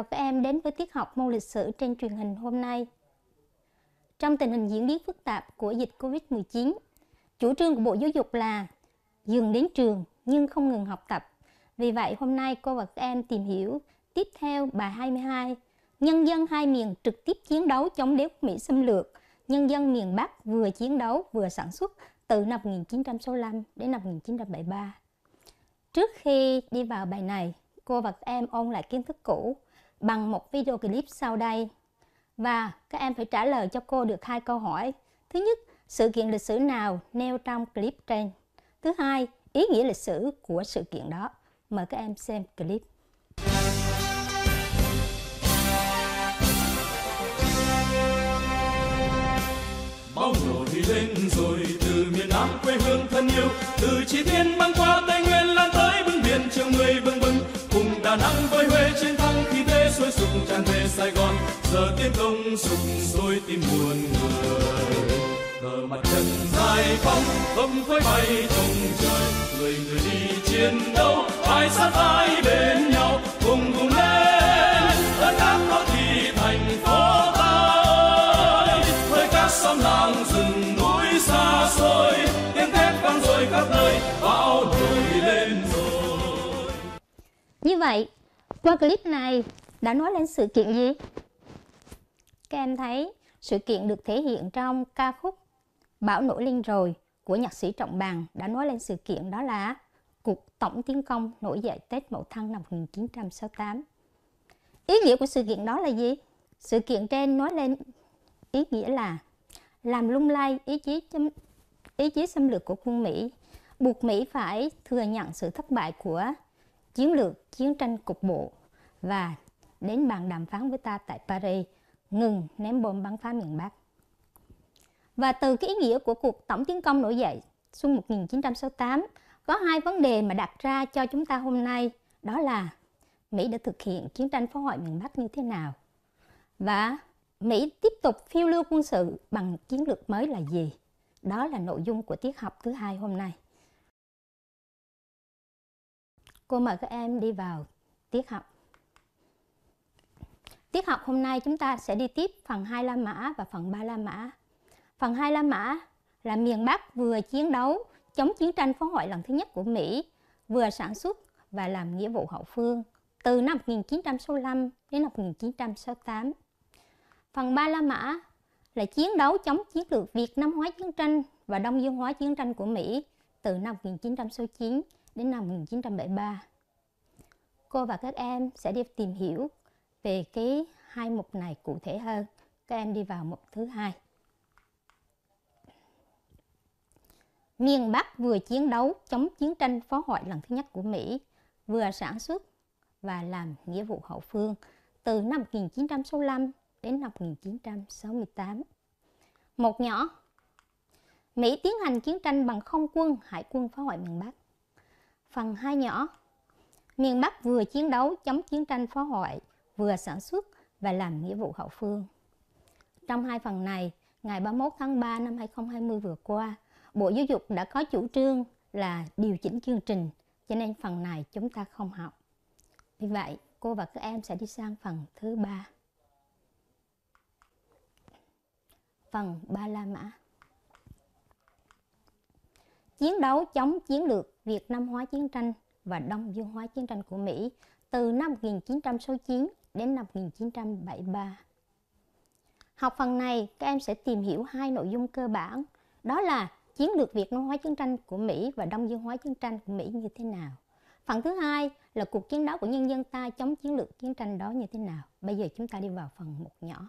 chào các em đến với tiết học môn lịch sử trên truyền hình hôm nay. Trong tình hình diễn biến phức tạp của dịch Covid-19, chủ trương của Bộ Giáo dục là dừng đến trường nhưng không ngừng học tập. Vì vậy, hôm nay cô và các em tìm hiểu tiếp theo bài 22 Nhân dân hai miền trực tiếp chiến đấu chống đế quốc Mỹ xâm lược. Nhân dân miền Bắc vừa chiến đấu vừa sản xuất từ năm 1965 đến năm 1973. Trước khi đi vào bài này, cô và các em ôn lại kiến thức cũ bằng một video clip sau đây. Và các em phải trả lời cho cô được hai câu hỏi. Thứ nhất, sự kiện lịch sử nào nêu trong clip trên? Thứ hai, ý nghĩa lịch sử của sự kiện đó. Mời các em xem clip. Bóng nổ thì lên rồi từ miền Nam quê hương thân yêu, từ Chi Thiên băng qua Tây Nguyên lan tới bưng biển trường người bừng bừng cùng Đà Nẵng với sài gòn giờ tiến công sục sôi tim muôn người cờ mặt trận giải phóng không khói bay trong trời người người đi chiến đấu vai sát vai bên nhau cùng cùng lên đất nước đó thì thành phố ta với các xóm làng rừng núi xa xôi tiếng thét vang dội khắp nơi bão nổi lên rồi như vậy qua clip này đã nói lên sự kiện gì? Các em thấy sự kiện được thể hiện trong ca khúc Bão nổi lên rồi của nhạc sĩ Trọng Bằng đã nói lên sự kiện đó là cuộc tổng tiến công nổi dậy Tết Mậu Thân năm 1968. Ý nghĩa của sự kiện đó là gì? Sự kiện trên nói lên ý nghĩa là làm lung lay ý chí ý chí xâm lược của quân Mỹ, buộc Mỹ phải thừa nhận sự thất bại của chiến lược chiến tranh cục bộ và đến bàn đàm phán với ta tại Paris, ngừng ném bom bắn phá miền Bắc. Và từ cái ý nghĩa của cuộc tổng tiến công nổi dậy xuân 1968, có hai vấn đề mà đặt ra cho chúng ta hôm nay, đó là Mỹ đã thực hiện chiến tranh phá hoại miền Bắc như thế nào? Và Mỹ tiếp tục phiêu lưu quân sự bằng chiến lược mới là gì? Đó là nội dung của tiết học thứ hai hôm nay. Cô mời các em đi vào tiết học. Tiết học hôm nay chúng ta sẽ đi tiếp phần 2 La Mã và phần 3 La Mã. Phần 2 La Mã là miền Bắc vừa chiến đấu chống chiến tranh phá hoại lần thứ nhất của Mỹ, vừa sản xuất và làm nghĩa vụ hậu phương từ năm 1965 đến năm 1968. Phần 3 La Mã là chiến đấu chống chiến lược Việt Nam hóa chiến tranh và Đông Dương hóa chiến tranh của Mỹ từ năm 1969 đến năm 1973. Cô và các em sẽ đi tìm hiểu về cái hai mục này cụ thể hơn các em đi vào mục thứ hai miền bắc vừa chiến đấu chống chiến tranh phá hoại lần thứ nhất của mỹ vừa sản xuất và làm nghĩa vụ hậu phương từ năm 1965 đến năm 1968. Một nhỏ, Mỹ tiến hành chiến tranh bằng không quân, hải quân phá hoại miền Bắc. Phần hai nhỏ, miền Bắc vừa chiến đấu chống chiến tranh phá hoại vừa sản xuất và làm nghĩa vụ hậu phương. Trong hai phần này, ngày 31 tháng 3 năm 2020 vừa qua, Bộ Giáo dục đã có chủ trương là điều chỉnh chương trình, cho nên phần này chúng ta không học. Vì vậy, cô và các em sẽ đi sang phần thứ ba. Phần Ba La Mã Chiến đấu chống chiến lược Việt Nam hóa chiến tranh và Đông Dương hóa chiến tranh của Mỹ từ năm 1969 đến năm 1973. Học phần này, các em sẽ tìm hiểu hai nội dung cơ bản, đó là chiến lược Việt Nam hóa chiến tranh của Mỹ và Đông Dương hóa chiến tranh của Mỹ như thế nào. Phần thứ hai là cuộc chiến đấu của nhân dân ta chống chiến lược chiến tranh đó như thế nào. Bây giờ chúng ta đi vào phần một nhỏ.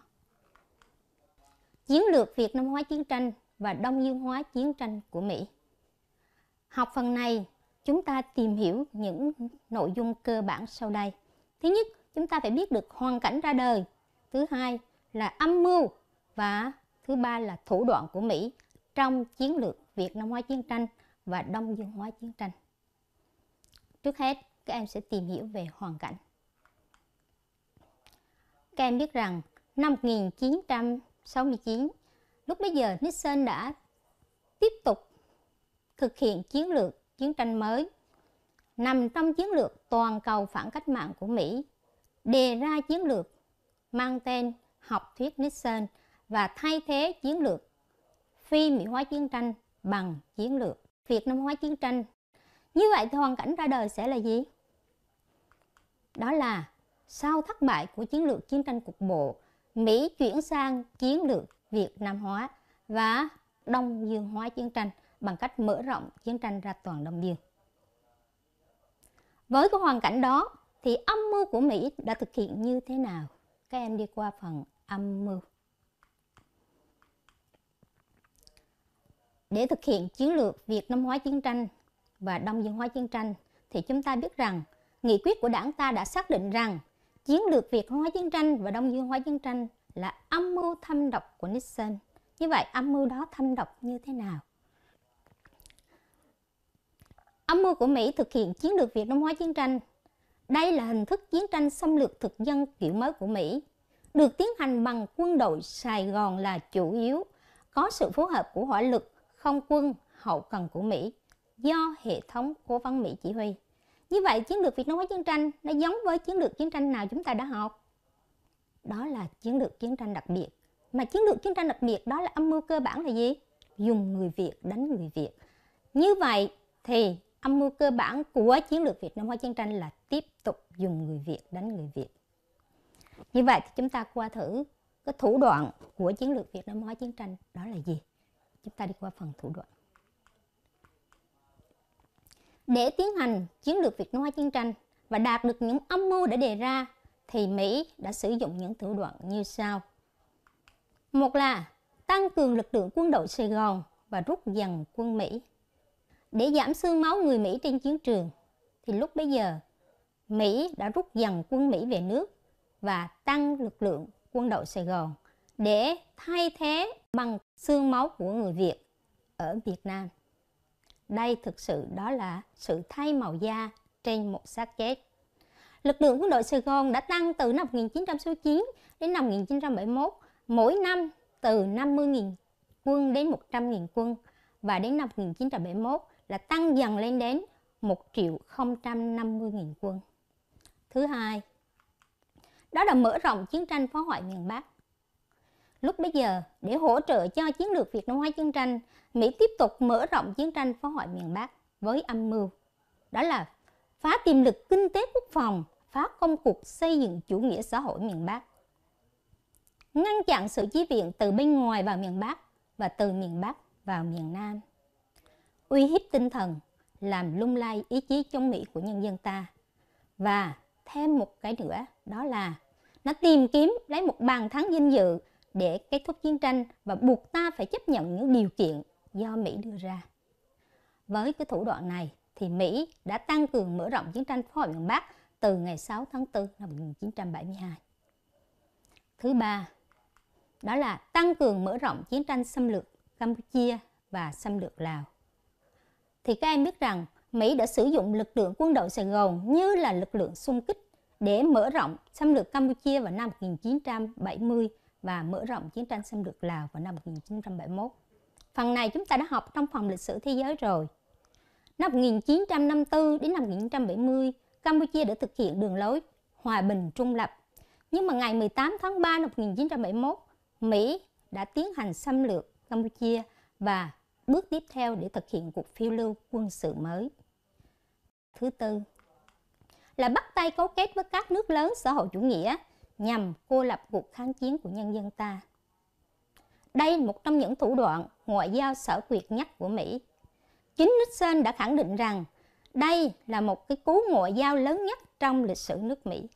Chiến lược Việt Nam hóa chiến tranh và Đông Dương hóa chiến tranh của Mỹ. Học phần này, chúng ta tìm hiểu những nội dung cơ bản sau đây. Thứ nhất, chúng ta phải biết được hoàn cảnh ra đời thứ hai là âm mưu và thứ ba là thủ đoạn của Mỹ trong chiến lược Việt Nam hóa chiến tranh và Đông Dương hóa chiến tranh. Trước hết, các em sẽ tìm hiểu về hoàn cảnh. Các em biết rằng năm 1969, lúc bây giờ Nixon đã tiếp tục thực hiện chiến lược chiến tranh mới nằm trong chiến lược toàn cầu phản cách mạng của Mỹ đề ra chiến lược mang tên học thuyết Nixon và thay thế chiến lược phi Mỹ hóa chiến tranh bằng chiến lược Việt Nam hóa chiến tranh. Như vậy thì hoàn cảnh ra đời sẽ là gì? Đó là sau thất bại của chiến lược chiến tranh cục bộ, Mỹ chuyển sang chiến lược Việt Nam hóa và Đông Dương hóa chiến tranh bằng cách mở rộng chiến tranh ra toàn Đông Dương. Với cái hoàn cảnh đó, thì âm mưu của Mỹ đã thực hiện như thế nào? Các em đi qua phần âm mưu. Để thực hiện chiến lược Việt Nam hóa chiến tranh và Đông Dương hóa chiến tranh thì chúng ta biết rằng nghị quyết của đảng ta đã xác định rằng chiến lược Việt Nam hóa chiến tranh và Đông Dương hóa chiến tranh là âm mưu thâm độc của Nixon. Như vậy âm mưu đó thâm độc như thế nào? Âm mưu của Mỹ thực hiện chiến lược Việt Nam hóa chiến tranh đây là hình thức chiến tranh xâm lược thực dân kiểu mới của Mỹ, được tiến hành bằng quân đội Sài Gòn là chủ yếu, có sự phối hợp của hỏa lực, không quân, hậu cần của Mỹ do hệ thống cố vấn Mỹ chỉ huy. Như vậy, chiến lược Việt Nam hóa chiến tranh nó giống với chiến lược chiến tranh nào chúng ta đã học? Đó là chiến lược chiến tranh đặc biệt. Mà chiến lược chiến tranh đặc biệt đó là âm mưu cơ bản là gì? Dùng người Việt đánh người Việt. Như vậy thì âm mưu cơ bản của chiến lược Việt Nam hóa chiến tranh là tiếp tục dùng người Việt đánh người Việt. Như vậy thì chúng ta qua thử cái thủ đoạn của chiến lược Việt Nam hóa chiến tranh đó là gì? Chúng ta đi qua phần thủ đoạn. Để tiến hành chiến lược Việt Nam hóa chiến tranh và đạt được những âm mưu đã đề ra thì Mỹ đã sử dụng những thủ đoạn như sau. Một là tăng cường lực lượng quân đội Sài Gòn và rút dần quân Mỹ để giảm xương máu người Mỹ trên chiến trường thì lúc bấy giờ Mỹ đã rút dần quân Mỹ về nước và tăng lực lượng quân đội Sài Gòn để thay thế bằng xương máu của người Việt ở Việt Nam. Đây thực sự đó là sự thay màu da trên một xác chết. Lực lượng quân đội Sài Gòn đã tăng từ năm 1969 đến năm 1971, mỗi năm từ 50.000 quân đến 100.000 quân và đến năm 1971 là tăng dần lên đến 1 triệu 050 nghìn quân. Thứ hai, đó là mở rộng chiến tranh phá hoại miền Bắc. Lúc bây giờ, để hỗ trợ cho chiến lược Việt Nam hóa chiến tranh, Mỹ tiếp tục mở rộng chiến tranh phá hoại miền Bắc với âm mưu. Đó là phá tiềm lực kinh tế quốc phòng, phá công cuộc xây dựng chủ nghĩa xã hội miền Bắc. Ngăn chặn sự chi viện từ bên ngoài vào miền Bắc và từ miền Bắc vào miền Nam uy hiếp tinh thần, làm lung lay ý chí chống Mỹ của nhân dân ta. Và thêm một cái nữa đó là nó tìm kiếm lấy một bàn thắng danh dự để kết thúc chiến tranh và buộc ta phải chấp nhận những điều kiện do Mỹ đưa ra. Với cái thủ đoạn này thì Mỹ đã tăng cường mở rộng chiến tranh phá hoại miền Bắc từ ngày 6 tháng 4 năm 1972. Thứ ba, đó là tăng cường mở rộng chiến tranh xâm lược Campuchia và xâm lược Lào thì các em biết rằng Mỹ đã sử dụng lực lượng quân đội Sài Gòn như là lực lượng xung kích để mở rộng xâm lược Campuchia vào năm 1970 và mở rộng chiến tranh xâm lược Lào vào năm 1971. Phần này chúng ta đã học trong phòng lịch sử thế giới rồi. Năm 1954 đến năm 1970, Campuchia đã thực hiện đường lối hòa bình trung lập. Nhưng mà ngày 18 tháng 3 năm 1971, Mỹ đã tiến hành xâm lược Campuchia và bước tiếp theo để thực hiện cuộc phiêu lưu quân sự mới. Thứ tư là bắt tay cấu kết với các nước lớn xã hội chủ nghĩa nhằm cô lập cuộc kháng chiến của nhân dân ta. Đây là một trong những thủ đoạn ngoại giao sở quyệt nhất của Mỹ. Chính Nixon đã khẳng định rằng đây là một cái cú ngoại giao lớn nhất trong lịch sử nước Mỹ.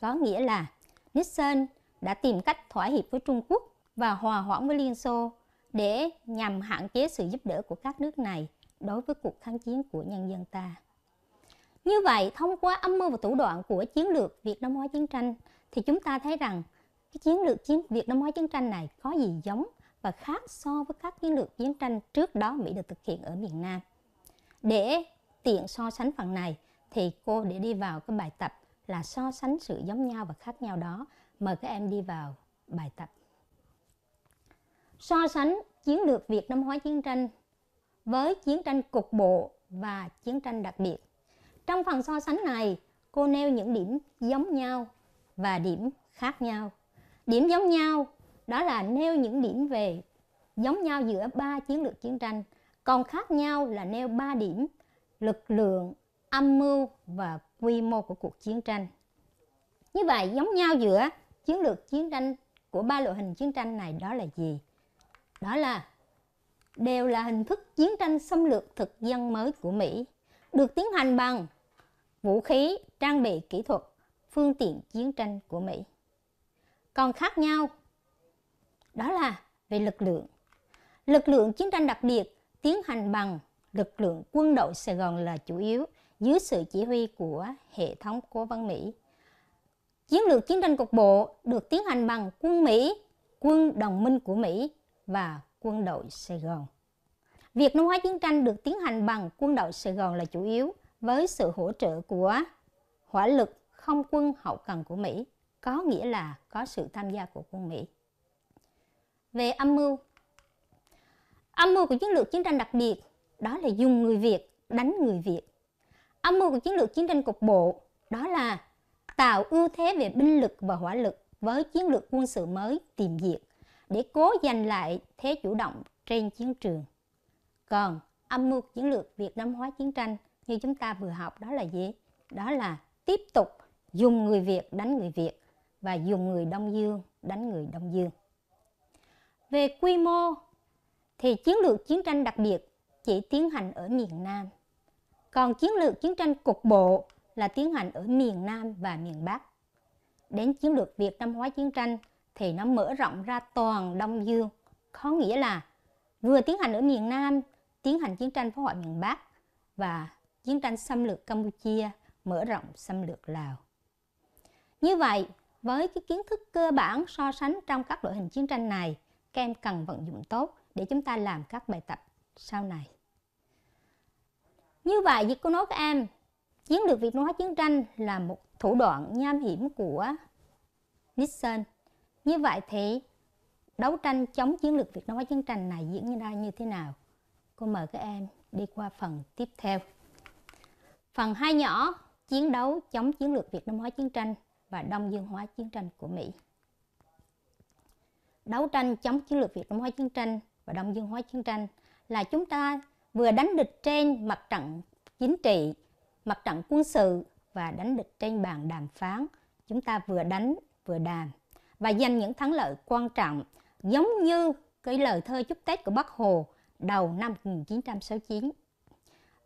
Có nghĩa là Nixon đã tìm cách thỏa hiệp với Trung Quốc và hòa hoãn với Liên Xô để nhằm hạn chế sự giúp đỡ của các nước này đối với cuộc kháng chiến của nhân dân ta. Như vậy, thông qua âm mưu và thủ đoạn của chiến lược Việt Nam hóa chiến tranh thì chúng ta thấy rằng cái chiến lược chiến Việt Nam hóa chiến tranh này có gì giống và khác so với các chiến lược chiến tranh trước đó Mỹ được thực hiện ở miền Nam. Để tiện so sánh phần này thì cô để đi vào cái bài tập là so sánh sự giống nhau và khác nhau đó. Mời các em đi vào bài tập so sánh chiến lược Việt Nam hóa chiến tranh với chiến tranh cục bộ và chiến tranh đặc biệt. Trong phần so sánh này, cô nêu những điểm giống nhau và điểm khác nhau. Điểm giống nhau đó là nêu những điểm về giống nhau giữa ba chiến lược chiến tranh, còn khác nhau là nêu ba điểm lực lượng, âm mưu và quy mô của cuộc chiến tranh. Như vậy, giống nhau giữa chiến lược chiến tranh của ba loại hình chiến tranh này đó là gì? đó là đều là hình thức chiến tranh xâm lược thực dân mới của Mỹ, được tiến hành bằng vũ khí, trang bị kỹ thuật, phương tiện chiến tranh của Mỹ. Còn khác nhau, đó là về lực lượng. Lực lượng chiến tranh đặc biệt tiến hành bằng lực lượng quân đội Sài Gòn là chủ yếu dưới sự chỉ huy của hệ thống cố vấn Mỹ. Chiến lược chiến tranh cục bộ được tiến hành bằng quân Mỹ, quân đồng minh của Mỹ và quân đội Sài Gòn. Việc Nam hóa chiến tranh được tiến hành bằng quân đội Sài Gòn là chủ yếu với sự hỗ trợ của hỏa lực không quân hậu cần của Mỹ, có nghĩa là có sự tham gia của quân Mỹ. Về âm mưu Âm mưu của chiến lược chiến tranh đặc biệt đó là dùng người Việt đánh người Việt. Âm mưu của chiến lược chiến tranh cục bộ đó là tạo ưu thế về binh lực và hỏa lực với chiến lược quân sự mới tìm diệt để cố giành lại thế chủ động trên chiến trường. Còn âm mưu chiến lược Việt Nam hóa chiến tranh như chúng ta vừa học đó là gì? Đó là tiếp tục dùng người Việt đánh người Việt và dùng người Đông Dương đánh người Đông Dương. Về quy mô thì chiến lược chiến tranh đặc biệt chỉ tiến hành ở miền Nam. Còn chiến lược chiến tranh cục bộ là tiến hành ở miền Nam và miền Bắc. Đến chiến lược Việt Nam hóa chiến tranh thì nó mở rộng ra toàn Đông Dương. Có nghĩa là vừa tiến hành ở miền Nam, tiến hành chiến tranh phá hoại miền Bắc và chiến tranh xâm lược Campuchia, mở rộng xâm lược Lào. Như vậy, với cái kiến thức cơ bản so sánh trong các loại hình chiến tranh này, các em cần vận dụng tốt để chúng ta làm các bài tập sau này. Như vậy, việc cô nói các em, chiến lược Việt Nam hóa chiến tranh là một thủ đoạn nham hiểm của Nixon như vậy thì đấu tranh chống chiến lược Việt Nam hóa chiến tranh này diễn ra như thế nào? Cô mời các em đi qua phần tiếp theo. Phần hai nhỏ, chiến đấu chống chiến lược Việt Nam hóa chiến tranh và Đông Dương hóa chiến tranh của Mỹ. Đấu tranh chống chiến lược Việt Nam hóa chiến tranh và Đông Dương hóa chiến tranh là chúng ta vừa đánh địch trên mặt trận chính trị, mặt trận quân sự và đánh địch trên bàn đàm phán. Chúng ta vừa đánh vừa đàm và giành những thắng lợi quan trọng giống như cái lời thơ chúc Tết của Bác Hồ đầu năm 1969.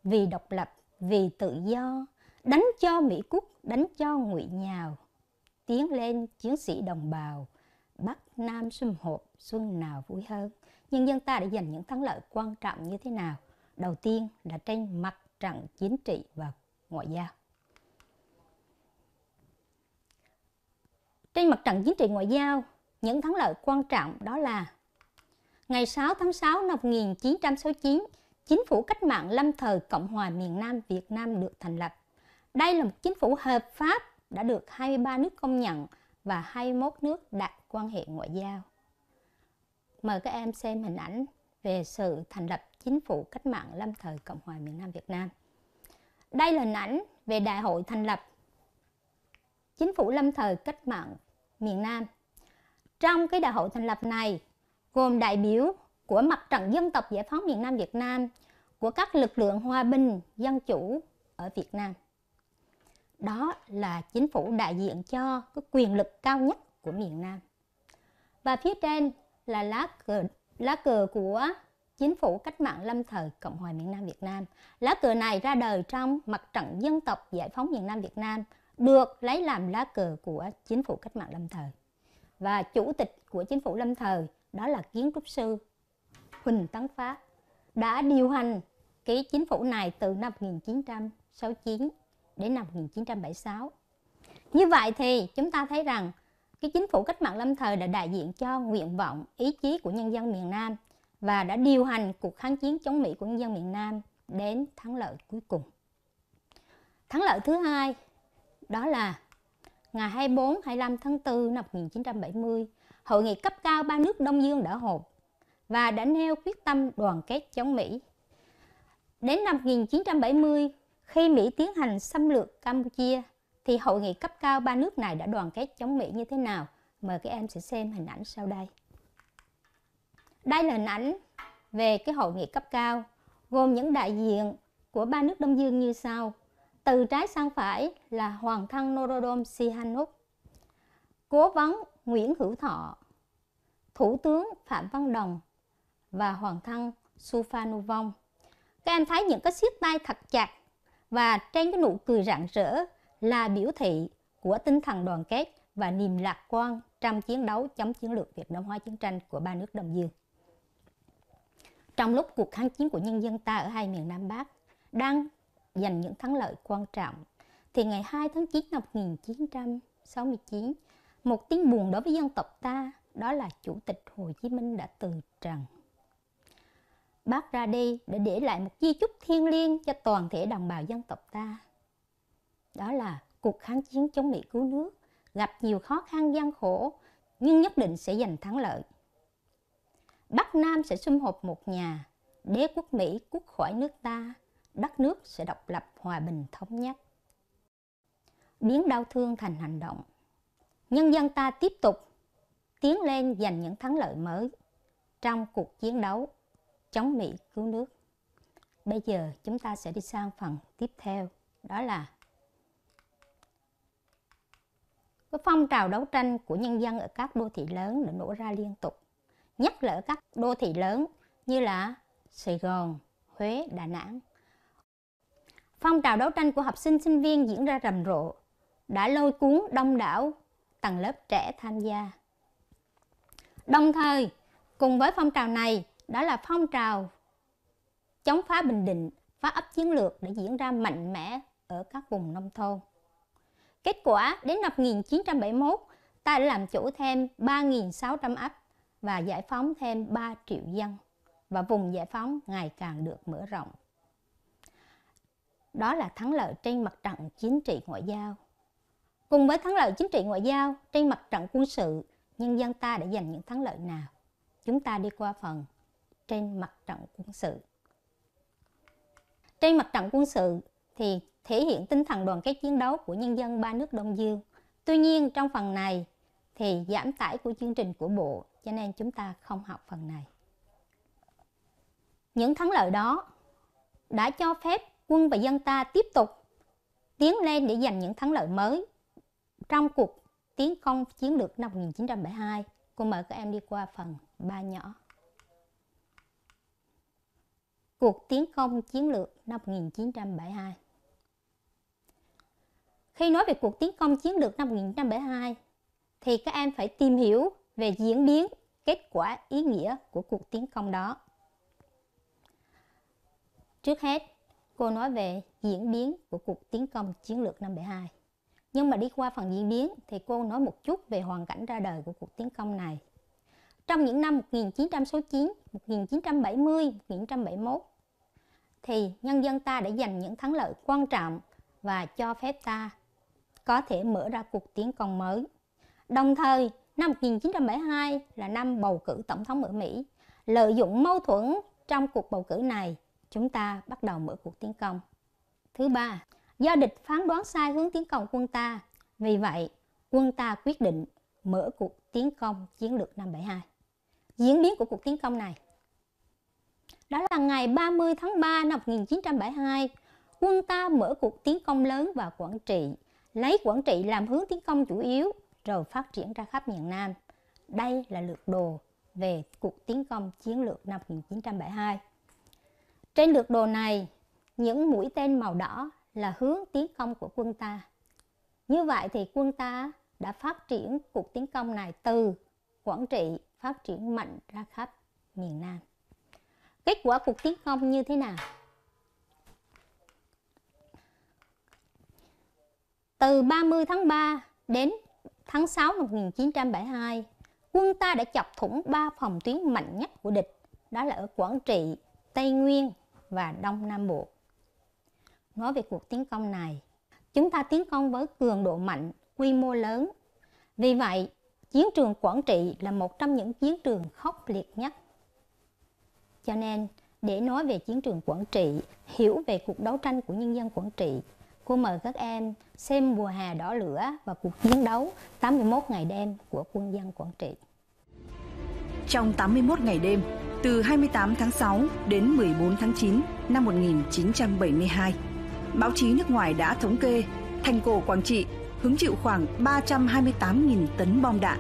Vì độc lập, vì tự do, đánh cho Mỹ Quốc, đánh cho ngụy Nhào, tiến lên chiến sĩ đồng bào, Bắc Nam sum họp, xuân nào vui hơn. Nhân dân ta đã giành những thắng lợi quan trọng như thế nào? Đầu tiên là trên mặt trận chính trị và ngoại giao. Trên mặt trận chính trị ngoại giao, những thắng lợi quan trọng đó là Ngày 6 tháng 6 năm 1969, Chính phủ cách mạng lâm thời Cộng hòa miền Nam Việt Nam được thành lập. Đây là một chính phủ hợp pháp đã được 23 nước công nhận và 21 nước đạt quan hệ ngoại giao. Mời các em xem hình ảnh về sự thành lập chính phủ cách mạng lâm thời Cộng hòa miền Nam Việt Nam. Đây là hình ảnh về đại hội thành lập chính phủ lâm thời cách mạng miền Nam. Trong cái đại hội thành lập này, gồm đại biểu của Mặt trận Dân tộc Giải phóng miền Nam Việt Nam, của các lực lượng hòa bình, dân chủ ở Việt Nam. Đó là chính phủ đại diện cho cái quyền lực cao nhất của miền Nam. Và phía trên là lá cờ, lá cờ của chính phủ cách mạng lâm thời Cộng hòa miền Nam Việt Nam. Lá cờ này ra đời trong Mặt trận Dân tộc Giải phóng miền Nam Việt Nam được lấy làm lá cờ của chính phủ cách mạng lâm thời và chủ tịch của chính phủ lâm thời đó là kiến trúc sư Huỳnh Tấn Phát đã điều hành cái chính phủ này từ năm 1969 đến năm 1976. Như vậy thì chúng ta thấy rằng cái chính phủ cách mạng lâm thời đã đại diện cho nguyện vọng, ý chí của nhân dân miền Nam và đã điều hành cuộc kháng chiến chống Mỹ của nhân dân miền Nam đến thắng lợi cuối cùng. Thắng lợi thứ hai đó là ngày 24 25 tháng 4 năm 1970, hội nghị cấp cao ba nước Đông Dương đã họp và đã nêu quyết tâm đoàn kết chống Mỹ. Đến năm 1970, khi Mỹ tiến hành xâm lược Campuchia, thì hội nghị cấp cao ba nước này đã đoàn kết chống Mỹ như thế nào? Mời các em sẽ xem hình ảnh sau đây. Đây là hình ảnh về cái hội nghị cấp cao gồm những đại diện của ba nước Đông Dương như sau từ trái sang phải là Hoàng Thăng Norodom Sihanouk, Cố vấn Nguyễn Hữu Thọ, Thủ tướng Phạm Văn Đồng và Hoàng thân Thăng vong Các em thấy những cái siết tay thật chặt và trên cái nụ cười rạng rỡ là biểu thị của tinh thần đoàn kết và niềm lạc quan trong chiến đấu chống chiến lược Việt Nam hóa chiến tranh của ba nước Đông Dương. Trong lúc cuộc kháng chiến của nhân dân ta ở hai miền Nam Bắc đang giành những thắng lợi quan trọng. Thì ngày 2 tháng 9 năm 1969, một tiếng buồn đối với dân tộc ta đó là Chủ tịch Hồ Chí Minh đã từ trần. Bác ra đi để để lại một di chúc thiêng liêng cho toàn thể đồng bào dân tộc ta. Đó là cuộc kháng chiến chống Mỹ cứu nước, gặp nhiều khó khăn gian khổ, nhưng nhất định sẽ giành thắng lợi. Bắc Nam sẽ xung hợp một nhà, đế quốc Mỹ quốc khỏi nước ta, đất nước sẽ độc lập, hòa bình, thống nhất. Biến đau thương thành hành động. Nhân dân ta tiếp tục tiến lên giành những thắng lợi mới trong cuộc chiến đấu chống Mỹ cứu nước. Bây giờ chúng ta sẽ đi sang phần tiếp theo, đó là cái phong trào đấu tranh của nhân dân ở các đô thị lớn đã nổ ra liên tục, nhất là ở các đô thị lớn như là Sài Gòn, Huế, Đà Nẵng. Phong trào đấu tranh của học sinh sinh viên diễn ra rầm rộ, đã lôi cuốn đông đảo tầng lớp trẻ tham gia. Đồng thời, cùng với phong trào này, đó là phong trào chống phá Bình Định, phá ấp chiến lược đã diễn ra mạnh mẽ ở các vùng nông thôn. Kết quả, đến năm 1971, ta đã làm chủ thêm 3.600 ấp và giải phóng thêm 3 triệu dân và vùng giải phóng ngày càng được mở rộng đó là thắng lợi trên mặt trận chính trị ngoại giao. Cùng với thắng lợi chính trị ngoại giao, trên mặt trận quân sự, nhân dân ta đã giành những thắng lợi nào? Chúng ta đi qua phần trên mặt trận quân sự. Trên mặt trận quân sự thì thể hiện tinh thần đoàn kết chiến đấu của nhân dân ba nước Đông Dương. Tuy nhiên trong phần này thì giảm tải của chương trình của Bộ cho nên chúng ta không học phần này. Những thắng lợi đó đã cho phép quân và dân ta tiếp tục tiến lên để giành những thắng lợi mới trong cuộc tiến công chiến lược năm 1972. Cô mời các em đi qua phần 3 nhỏ. Cuộc tiến công chiến lược năm 1972 Khi nói về cuộc tiến công chiến lược năm 1972, thì các em phải tìm hiểu về diễn biến, kết quả ý nghĩa của cuộc tiến công đó. Trước hết, cô nói về diễn biến của cuộc tiến công chiến lược năm 72. Nhưng mà đi qua phần diễn biến thì cô nói một chút về hoàn cảnh ra đời của cuộc tiến công này. Trong những năm 1969, 1970, 1971 thì nhân dân ta đã giành những thắng lợi quan trọng và cho phép ta có thể mở ra cuộc tiến công mới. Đồng thời, năm 1972 là năm bầu cử tổng thống ở Mỹ. Lợi dụng mâu thuẫn trong cuộc bầu cử này, chúng ta bắt đầu mở cuộc tiến công. Thứ ba, do địch phán đoán sai hướng tiến công quân ta, vì vậy quân ta quyết định mở cuộc tiến công chiến lược 572. Diễn biến của cuộc tiến công này đó là ngày 30 tháng 3 năm 1972, quân ta mở cuộc tiến công lớn vào Quảng Trị, lấy Quảng Trị làm hướng tiến công chủ yếu, rồi phát triển ra khắp miền Nam. Đây là lược đồ về cuộc tiến công chiến lược năm 1972. Trên lược đồ này, những mũi tên màu đỏ là hướng tiến công của quân ta. Như vậy thì quân ta đã phát triển cuộc tiến công này từ Quảng Trị phát triển mạnh ra khắp miền Nam. Kết quả cuộc tiến công như thế nào? Từ 30 tháng 3 đến tháng 6 năm 1972, quân ta đã chọc thủng ba phòng tuyến mạnh nhất của địch, đó là ở Quảng Trị, Tây Nguyên và Đông Nam Bộ. Nói về cuộc tiến công này, chúng ta tiến công với cường độ mạnh, quy mô lớn. Vì vậy, chiến trường Quảng Trị là một trong những chiến trường khốc liệt nhất. Cho nên, để nói về chiến trường Quảng Trị, hiểu về cuộc đấu tranh của nhân dân Quảng Trị, cô mời các em xem mùa hè đỏ lửa và cuộc chiến đấu 81 ngày đêm của quân dân Quảng Trị. Trong 81 ngày đêm, từ 28 tháng 6 đến 14 tháng 9 năm 1972. Báo chí nước ngoài đã thống kê thành cổ Quảng Trị hứng chịu khoảng 328.000 tấn bom đạn,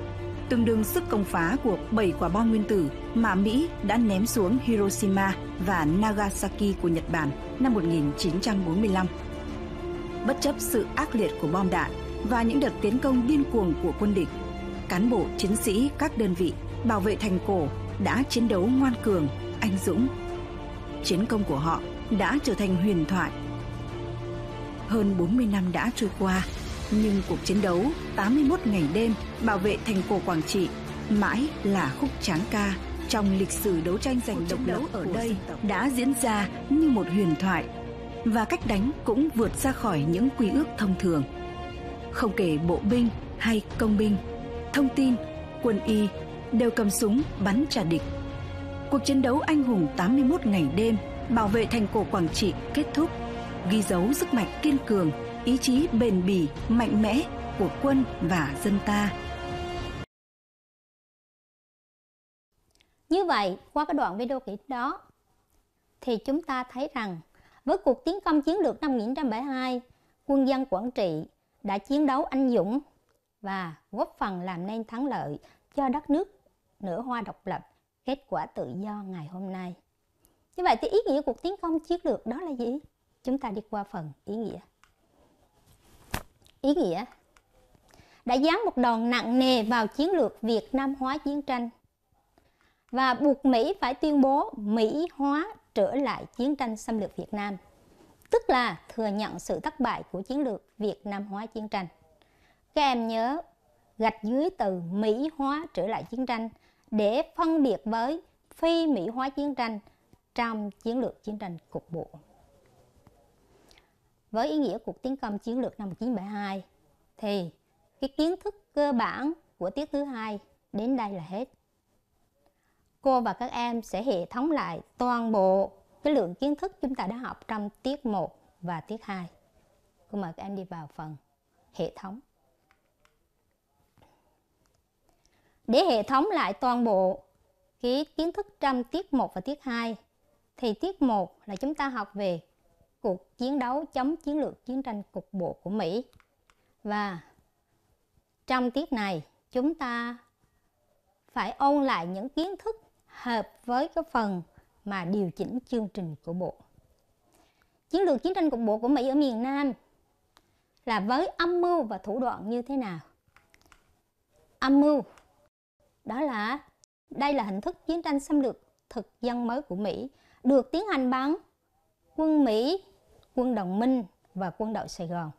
tương đương sức công phá của 7 quả bom nguyên tử mà Mỹ đã ném xuống Hiroshima và Nagasaki của Nhật Bản năm 1945. Bất chấp sự ác liệt của bom đạn và những đợt tiến công điên cuồng của quân địch, cán bộ chiến sĩ các đơn vị bảo vệ thành cổ đã chiến đấu ngoan cường, anh dũng. Chiến công của họ đã trở thành huyền thoại. Hơn 40 năm đã trôi qua, nhưng cuộc chiến đấu 81 ngày đêm bảo vệ thành cổ Quảng Trị mãi là khúc tráng ca trong lịch sử đấu tranh giành độc đấu ở đây đã diễn ra như một huyền thoại và cách đánh cũng vượt ra khỏi những quy ước thông thường. Không kể bộ binh hay công binh, thông tin, quân y đều cầm súng bắn trả địch. Cuộc chiến đấu anh hùng 81 ngày đêm bảo vệ thành cổ Quảng Trị kết thúc, ghi dấu sức mạnh kiên cường, ý chí bền bỉ, mạnh mẽ của quân và dân ta. Như vậy, qua cái đoạn video clip đó, thì chúng ta thấy rằng với cuộc tiến công chiến lược năm 1972, quân dân Quảng Trị đã chiến đấu anh dũng và góp phần làm nên thắng lợi cho đất nước nửa hoa độc lập, kết quả tự do ngày hôm nay. Như vậy thì ý nghĩa cuộc tiến công chiến lược đó là gì? Chúng ta đi qua phần ý nghĩa. Ý nghĩa đã dán một đòn nặng nề vào chiến lược Việt Nam hóa chiến tranh và buộc Mỹ phải tuyên bố Mỹ hóa trở lại chiến tranh xâm lược Việt Nam, tức là thừa nhận sự thất bại của chiến lược Việt Nam hóa chiến tranh. Các em nhớ gạch dưới từ Mỹ hóa trở lại chiến tranh để phân biệt với phi Mỹ hóa chiến tranh trong chiến lược chiến tranh cục bộ. Với ý nghĩa cuộc tiến công chiến lược năm 1972 thì cái kiến thức cơ bản của tiết thứ hai đến đây là hết. Cô và các em sẽ hệ thống lại toàn bộ cái lượng kiến thức chúng ta đã học trong tiết 1 và tiết 2. Cô mời các em đi vào phần hệ thống. Để hệ thống lại toàn bộ cái kiến thức trong tiết 1 và tiết 2 thì tiết 1 là chúng ta học về cuộc chiến đấu chống chiến lược chiến tranh cục bộ của Mỹ. Và trong tiết này chúng ta phải ôn lại những kiến thức hợp với cái phần mà điều chỉnh chương trình của Bộ. Chiến lược chiến tranh cục bộ của Mỹ ở miền Nam là với âm mưu và thủ đoạn như thế nào? Âm mưu đó là đây là hình thức chiến tranh xâm lược thực dân mới của Mỹ được tiến hành bằng quân Mỹ, quân đồng minh và quân đội Sài Gòn.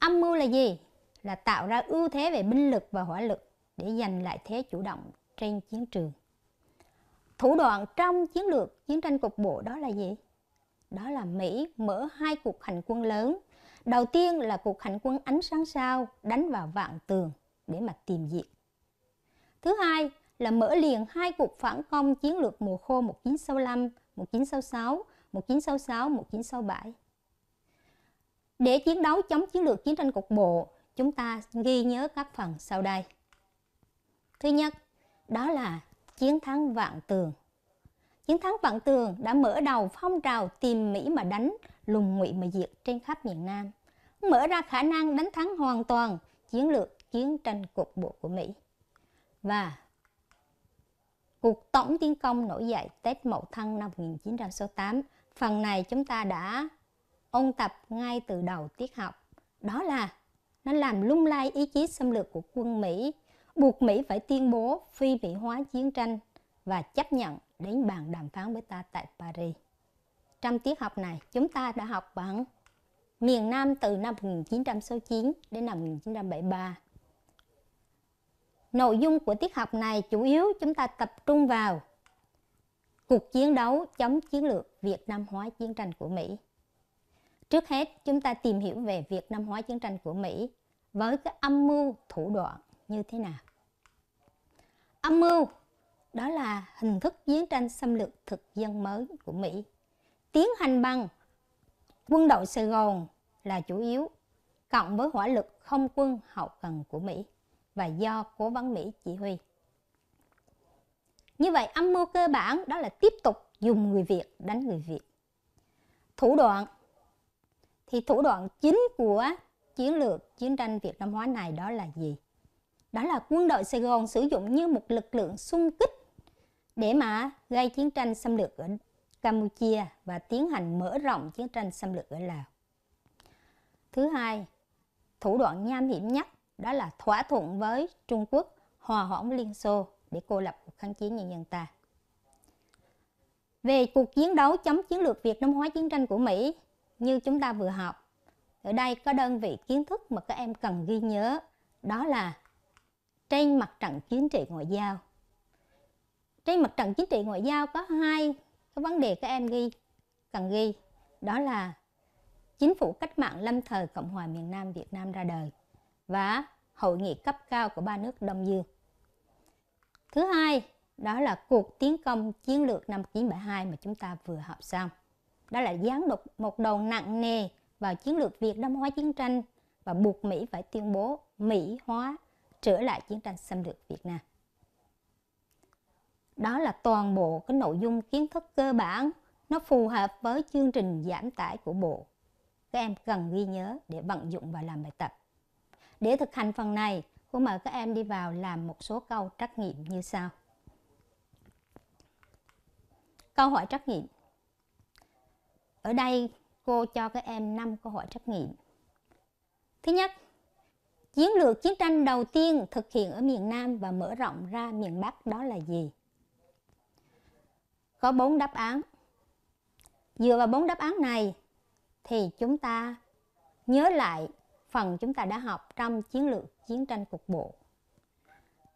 Âm mưu là gì? Là tạo ra ưu thế về binh lực và hỏa lực để giành lại thế chủ động trên chiến trường. Thủ đoạn trong chiến lược chiến tranh cục bộ đó là gì? Đó là Mỹ mở hai cuộc hành quân lớn. Đầu tiên là cuộc hành quân ánh sáng sao đánh vào vạn tường để mà tìm diệt Thứ hai là mở liền hai cuộc phản công chiến lược mùa khô 1965, 1966, 1966, 1967. Để chiến đấu chống chiến lược chiến tranh cục bộ, chúng ta ghi nhớ các phần sau đây. Thứ nhất, đó là chiến thắng Vạn Tường. Chiến thắng Vạn Tường đã mở đầu phong trào tìm Mỹ mà đánh, lùng ngụy mà diệt trên khắp miền Nam, mở ra khả năng đánh thắng hoàn toàn chiến lược chiến tranh cục bộ của Mỹ và cuộc tổng tiến công nổi dậy Tết Mậu Thân năm 1968. Phần này chúng ta đã ôn tập ngay từ đầu tiết học. Đó là nó làm lung lay ý chí xâm lược của quân Mỹ, buộc Mỹ phải tuyên bố phi Mỹ hóa chiến tranh và chấp nhận đến bàn đàm phán với ta tại Paris. Trong tiết học này, chúng ta đã học bằng miền Nam từ năm 1969 đến năm 1973, Nội dung của tiết học này chủ yếu chúng ta tập trung vào cuộc chiến đấu chống chiến lược Việt Nam hóa chiến tranh của Mỹ. Trước hết, chúng ta tìm hiểu về Việt Nam hóa chiến tranh của Mỹ với cái âm mưu thủ đoạn như thế nào. Âm mưu đó là hình thức chiến tranh xâm lược thực dân mới của Mỹ. Tiến hành bằng quân đội Sài Gòn là chủ yếu, cộng với hỏa lực không quân hậu cần của Mỹ và do cố vấn Mỹ chỉ huy. Như vậy âm mưu cơ bản đó là tiếp tục dùng người Việt đánh người Việt. Thủ đoạn thì thủ đoạn chính của chiến lược chiến tranh Việt Nam hóa này đó là gì? Đó là quân đội Sài Gòn sử dụng như một lực lượng xung kích để mà gây chiến tranh xâm lược ở Campuchia và tiến hành mở rộng chiến tranh xâm lược ở Lào. Thứ hai, thủ đoạn nham hiểm nhất đó là thỏa thuận với Trung Quốc hòa hoãn Liên Xô để cô lập cuộc kháng chiến nhân dân ta. Về cuộc chiến đấu chống chiến lược Việt Nam hóa chiến tranh của Mỹ như chúng ta vừa học, ở đây có đơn vị kiến thức mà các em cần ghi nhớ, đó là trên mặt trận chính trị ngoại giao. Trên mặt trận chính trị ngoại giao có hai cái vấn đề các em ghi cần ghi, đó là chính phủ cách mạng lâm thời Cộng hòa miền Nam Việt Nam ra đời và hội nghị cấp cao của ba nước Đông Dương. Thứ hai, đó là cuộc tiến công chiến lược năm 1972 mà chúng ta vừa học xong. Đó là gián đục một đầu nặng nề vào chiến lược Việt Đông hóa chiến tranh và buộc Mỹ phải tuyên bố Mỹ hóa trở lại chiến tranh xâm lược Việt Nam. Đó là toàn bộ cái nội dung kiến thức cơ bản nó phù hợp với chương trình giảm tải của bộ. Các em cần ghi nhớ để vận dụng và làm bài tập. Để thực hành phần này, cô mời các em đi vào làm một số câu trắc nghiệm như sau. Câu hỏi trắc nghiệm. Ở đây cô cho các em 5 câu hỏi trắc nghiệm. Thứ nhất, chiến lược chiến tranh đầu tiên thực hiện ở miền Nam và mở rộng ra miền Bắc đó là gì? Có 4 đáp án. Dựa vào 4 đáp án này thì chúng ta nhớ lại phần chúng ta đã học trong chiến lược chiến tranh cục bộ.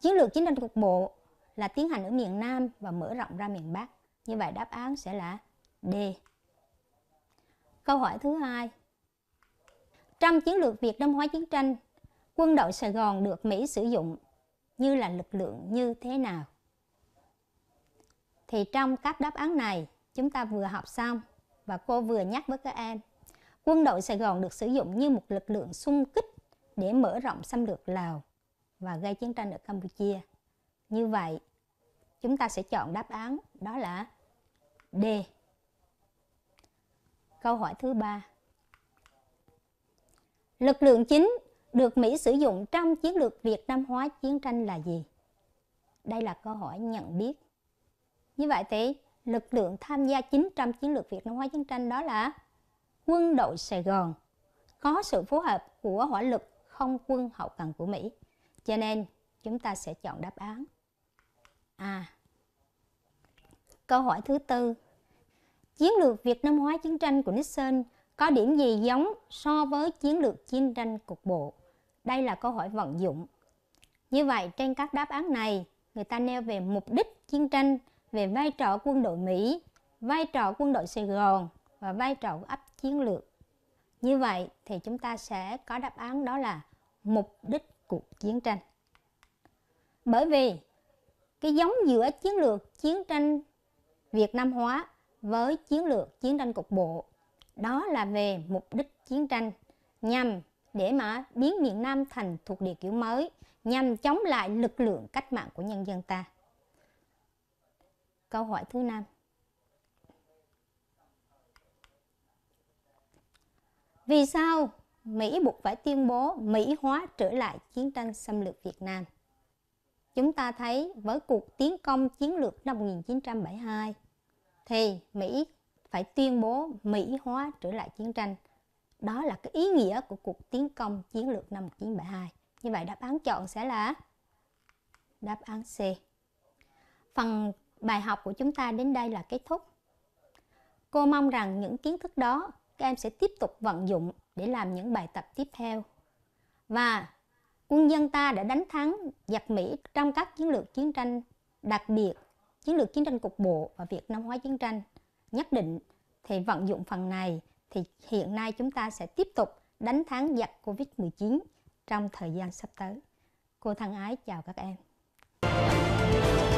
Chiến lược chiến tranh cục bộ là tiến hành ở miền Nam và mở rộng ra miền Bắc. Như vậy đáp án sẽ là D. Câu hỏi thứ hai. Trong chiến lược Việt Nam hóa chiến tranh, quân đội Sài Gòn được Mỹ sử dụng như là lực lượng như thế nào? Thì trong các đáp án này, chúng ta vừa học xong và cô vừa nhắc với các em quân đội Sài Gòn được sử dụng như một lực lượng xung kích để mở rộng xâm lược Lào và gây chiến tranh ở Campuchia. Như vậy, chúng ta sẽ chọn đáp án đó là D. Câu hỏi thứ ba. Lực lượng chính được Mỹ sử dụng trong chiến lược Việt Nam hóa chiến tranh là gì? Đây là câu hỏi nhận biết. Như vậy thì lực lượng tham gia chính trong chiến lược Việt Nam hóa chiến tranh đó là quân đội Sài Gòn có sự phối hợp của hỏa lực không quân hậu cần của Mỹ. Cho nên chúng ta sẽ chọn đáp án A. Câu hỏi thứ tư. Chiến lược Việt Nam hóa chiến tranh của Nixon có điểm gì giống so với chiến lược chiến tranh cục bộ? Đây là câu hỏi vận dụng. Như vậy, trên các đáp án này, người ta nêu về mục đích chiến tranh, về vai trò quân đội Mỹ, vai trò quân đội Sài Gòn và vai trò của áp chiến lược. Như vậy thì chúng ta sẽ có đáp án đó là mục đích cuộc chiến tranh. Bởi vì cái giống giữa chiến lược chiến tranh Việt Nam hóa với chiến lược chiến tranh cục bộ đó là về mục đích chiến tranh nhằm để mà biến miền Nam thành thuộc địa kiểu mới nhằm chống lại lực lượng cách mạng của nhân dân ta. Câu hỏi thứ năm Vì sao Mỹ buộc phải tuyên bố Mỹ hóa trở lại chiến tranh xâm lược Việt Nam? Chúng ta thấy với cuộc tiến công chiến lược năm 1972 thì Mỹ phải tuyên bố Mỹ hóa trở lại chiến tranh. Đó là cái ý nghĩa của cuộc tiến công chiến lược năm 1972. Như vậy đáp án chọn sẽ là đáp án C. Phần bài học của chúng ta đến đây là kết thúc. Cô mong rằng những kiến thức đó các em sẽ tiếp tục vận dụng để làm những bài tập tiếp theo. Và quân dân ta đã đánh thắng giặc Mỹ trong các chiến lược chiến tranh đặc biệt, chiến lược chiến tranh cục bộ và Việt Nam hóa chiến tranh. Nhất định thì vận dụng phần này thì hiện nay chúng ta sẽ tiếp tục đánh thắng giặc Covid-19 trong thời gian sắp tới. Cô thân ái chào các em.